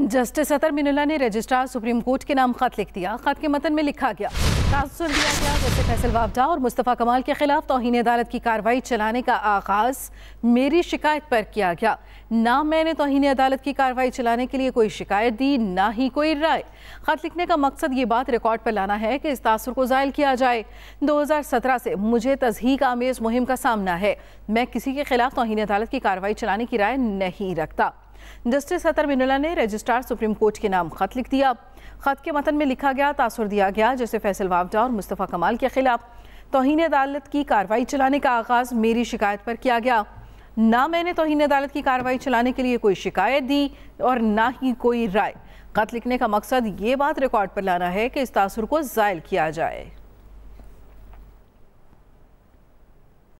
justice अतर मिनुल्ला ने registrar supreme court के नाम खत लिख दिया खत के मतन में लिखा गया तासर दिया गया जैसे फैसल वावजा और मुस्तफ़ा कमाल के खिलाफ तोहनी अदालत की कार्रवाई चलाने का आगाज़ मेरी शिकायत पर किया गया ना मैंने तोहनी अदालत की कार्रवाई चलाने के लिए कोई शिकायत दी ना ही कोई राय खत लिखने का मकसद ये बात रिकॉर्ड पर लाना है कि इस तासर को ज़ायल किया जाए दो हज़ार सत्रह से मुझे तजहीक आमेज़ मुहिम का सामना है मैं किसी के खिलाफ तोहनी अदालत की कार्रवाई चलाने की राय नहीं रखता जस्टिस अतर मिनला ने रजिस्ट्रार सुप्रीम कोर्ट के नाम खत लिख दिया खत के मतन में लिखा गया तासर दिया गया जैसे फैसल वावडा और मुस्तफ़ा कमाल के खिलाफ तोहन अदालत की कार्रवाई चलाने का आगाज़ मेरी शिकायत पर किया गया ना मैंने तोहन अदालत की कार्रवाई चलाने के लिए कोई शिकायत दी और ना ही कोई राय खत लिखने का मकसद ये बात रिकॉर्ड पर लाना है कि इस तासर को ज़ायल किया जाए